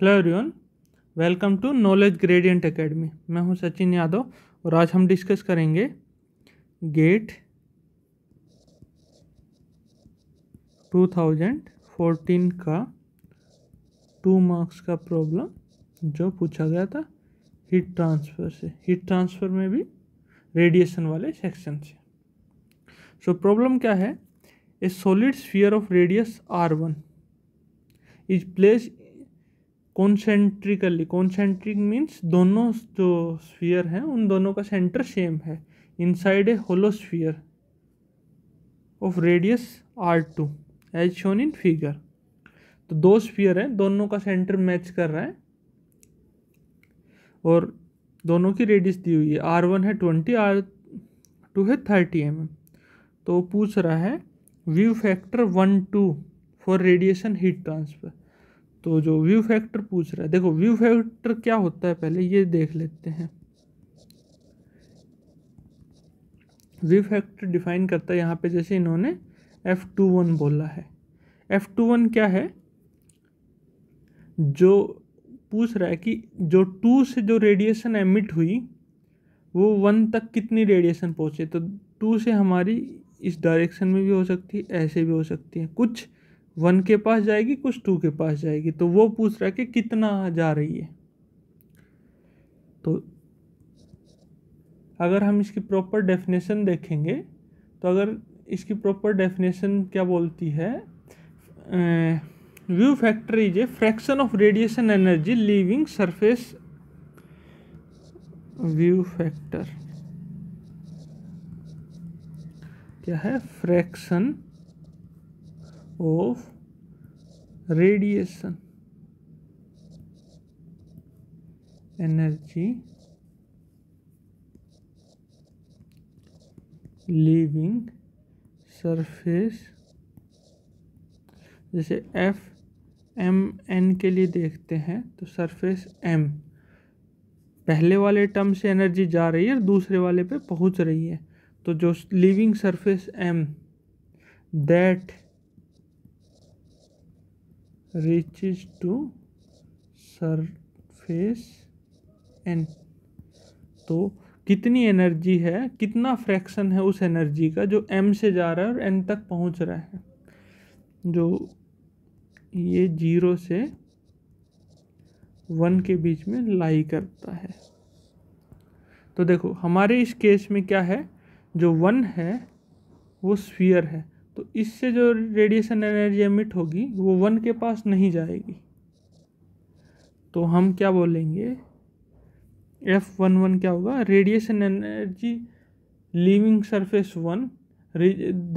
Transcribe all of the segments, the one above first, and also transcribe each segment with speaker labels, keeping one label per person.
Speaker 1: hello everyone welcome to knowledge gradient academy मैं हूं सचिन यादव और आज हम डिस्कस करेंगे गेट 2014 का टू मार्क्स का प्रॉब्लम जो पूछा गया था हीट ट्रांसफ़र से हीट ट्रांसफ़र में भी रेडिएशन वाले सेक्शन से सो so, प्रॉब्लम क्या है a solid sphere of radius R one is placed concentrically concentric means दोनों जो स्फीयर हैं उन दोनों का सेंटर सेम है inside a hollow of radius R two as shown in figure तो दो स्फीयर हैं दोनों का सेंटर मैच कर रहा है और दोनों की रेडियस दी हुई है आर वन है ट्वेंटी आर टू है थर्टी एम एम तो पूछ रहा है view factor one two for radiation heat transfer तो जो व्यू फैक्टर पूछ रहा है देखो व्यू फैक्टर क्या होता है पहले ये देख लेते हैं व्यू फैक्टर डिफाइन करता है यहाँ पे जैसे इन्होंने एफ़ टू वन बोला है एफ़ टू वन क्या है जो पूछ रहा है कि जो टू से जो रेडिएशन एमिट हुई वो वन तक कितनी रेडिएशन पहुँचे तो टू से हमारी इस डायरेक्शन में भी हो सकती है ऐसे भी हो सकती है कुछ वन के पास जाएगी कुछ टू के पास जाएगी तो वो पूछ रहा है कि कितना जा रही है तो अगर हम इसकी प्रॉपर डेफिनेशन देखेंगे तो अगर इसकी प्रॉपर डेफिनेशन क्या बोलती है view factor is a fraction of radiation energy leaving surface view factor क्या है fraction of radiation energy leaving surface जैसे F एम एन के लिए देखते हैं तो सरफेस एम पहले वाले टर्म से एनर्जी जा रही है और दूसरे वाले पे पहुंच रही है तो जो leaving surface M that reaches to surface N तो कितनी एनर्जी है कितना फ्रैक्शन है उस एनर्जी का जो एम से जा रहा है और एन तक पहुंच रहा है जो ये जीरो से वन के बीच में लाई करता है तो देखो हमारे इस केस में क्या है जो वन है वो स्फीयर है तो इससे जो रेडिएशन एनर्जी एमिट होगी वो वन के पास नहीं जाएगी तो हम क्या बोलेंगे एफ वन वन क्या होगा radiation energy leaving surface one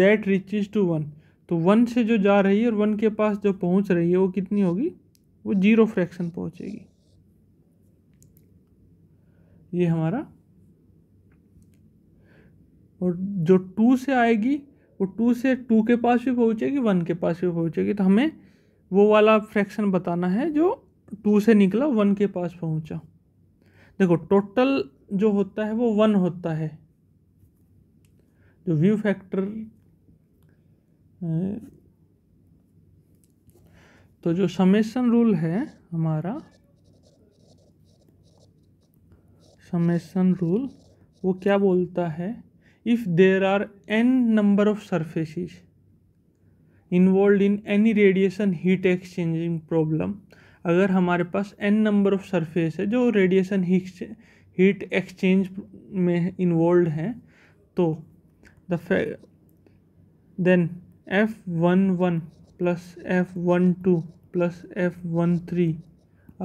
Speaker 1: that reaches to one तो वन से जो जा रही है और वन के पास जो पहुंच रही है वो कितनी होगी वो जीरो फ्रैक्शन पहुंचेगी ये हमारा और जो टू से आएगी वो टू से टू के पास भी पहुँचेगी वन के पास भी पहुँचेगी तो हमें वो वाला फ्रैक्शन बताना है जो टू से निकला वन के पास पहुँचा देखो टोटल जो होता है वो वन होता है जो व्यू फैक्टर तो जो समेसन रूल है हमारा समेसन रूल वो क्या बोलता है if there are n number of surfaces involved in any radiation heat exchanging problem अगर हमारे पास n नंबर ऑफ सरफेस है जो रेडिएशन हीट एक्सचेंज में इन्वॉल्व हैं तो the then F one one plus F one two plus F one three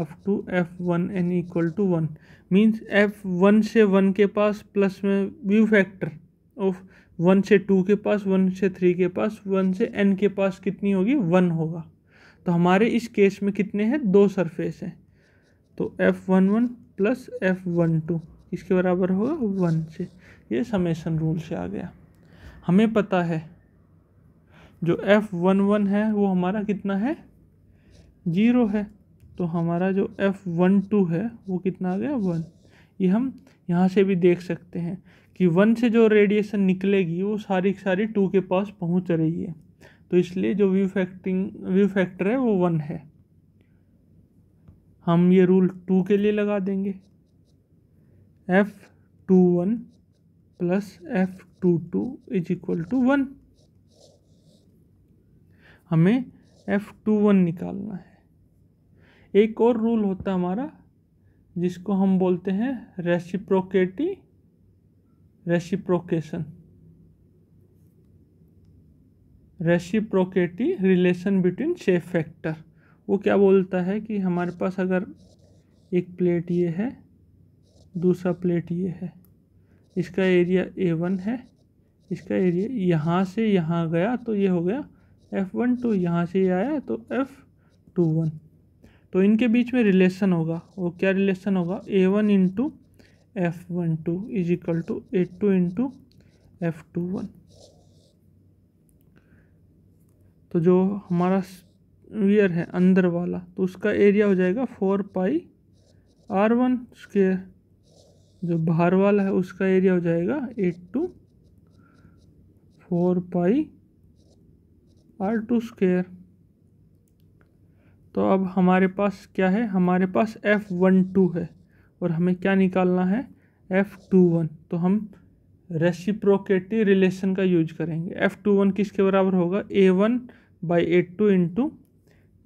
Speaker 1: up to F one N equal to one means F one से one के पास plus में view factor of one से two के पास one से three के पास वन से एन के पास कितनी होगी वन होगा तो हमारे इस केस में कितने हैं दो सरफेस हैं तो F one one plus F one two इसके बराबर होगा वन से ये समेसन रूल से आ गया हमें पता है जो एफ़ वन वन है वो हमारा कितना है जीरो है तो हमारा जो एफ़ वन टू है वो कितना आ गया वन ये हम यहाँ से भी देख सकते हैं कि वन से जो रेडिएशन निकलेगी वो सारी की सारी टू के पास पहुंच रही है तो इसलिए जो व्यू फैक्टिंग व्यू फैक्टर है वो वन है हम ये रूल टू के लिए लगा देंगे F two one plus F two two is equal to one हमें एफ टू वन निकालना है एक और रूल होता है हमारा जिसको हम बोलते हैं reciprocity reciprocation reciprocity relation between shape factor वो क्या बोलता है कि हमारे पास अगर एक प्लेट ये है दूसरा प्लेट ये है इसका एरिया ए वन है इसका एरिया यहाँ से यहाँ गया तो ये हो गया एफ़ वन टू यहाँ से ये आया तो एफ़ टू वन तो इनके बीच में रिलेशन होगा वो क्या रिलेशन होगा A one into F one two is equal to A two into F two one तो जो हमारा वियर है अंदर वाला तो उसका एरिया हो जाएगा four pi R one square जो बाहर वाला है उसका एरिया हो जाएगा A two four pi R two square तो अब हमारे पास क्या है हमारे पास एफ वन टू है और हमें क्या निकालना है एफ़ टू वन तो हम रेसिप्रोकेटिव रिलेशन का यूज करेंगे एफ़ टू वन किसके बराबर होगा A one by A two into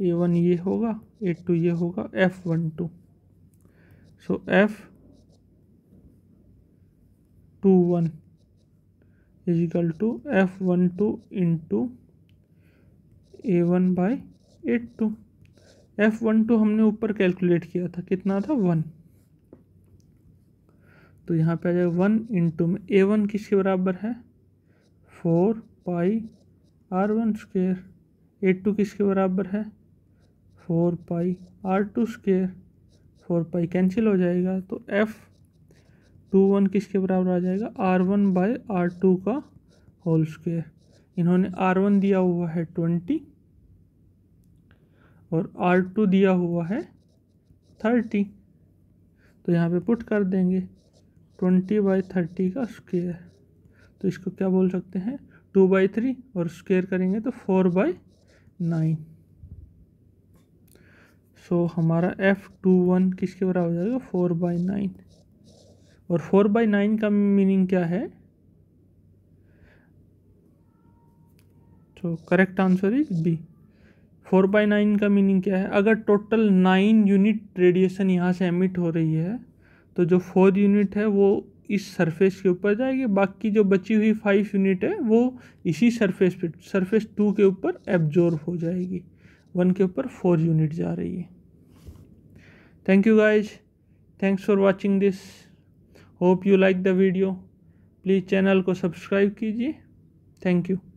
Speaker 1: A one ये होगा ए टू ये होगा F one two so F two one is equal to F one two into A one by A two F one two हमने ऊपर calculate किया था कितना था वन तो यहाँ पे आ जाएगा वन इंटू में ए वन किसके बराबर है four pi R one square A two किसके बराबर है four pi R two square four pi cancel हो जाएगा तो एफ टू वन किसके बराबर आ जाएगा R one by R two का होल स्क्वेयर इन्होंने आर वन दिया हुआ है ट्वेंटी और आर टू दिया हुआ है थर्टी तो यहाँ पे पुट कर देंगे ट्वेंटी बाई थर्टी का स्केयर तो इसको क्या बोल सकते हैं टू बाई थ्री और स्केयर करेंगे तो फोर बाई नाइन सो हमारा एफ़ टू वन किसके बराबर हो जाएगा फोर बाई नाइन और फोर बाई नाइन का मीनिंग क्या है तो correct answer is B four by nine का मीनिंग क्या है अगर टोटल नाइन यूनिट रेडिएशन यहाँ से एमिट हो रही है तो जो फोर यूनिट है वो इस सरफेस के ऊपर जाएगी बाकी जो बची हुई फाइव यूनिट है वो इसी सरफेस पे सरफेस टू के ऊपर एब्जॉर्ब हो जाएगी वन के ऊपर फोर यूनिट जा रही है thank you guys thanks for watching this hope you like the video please channel को सब्सक्राइब कीजिए थैंक यू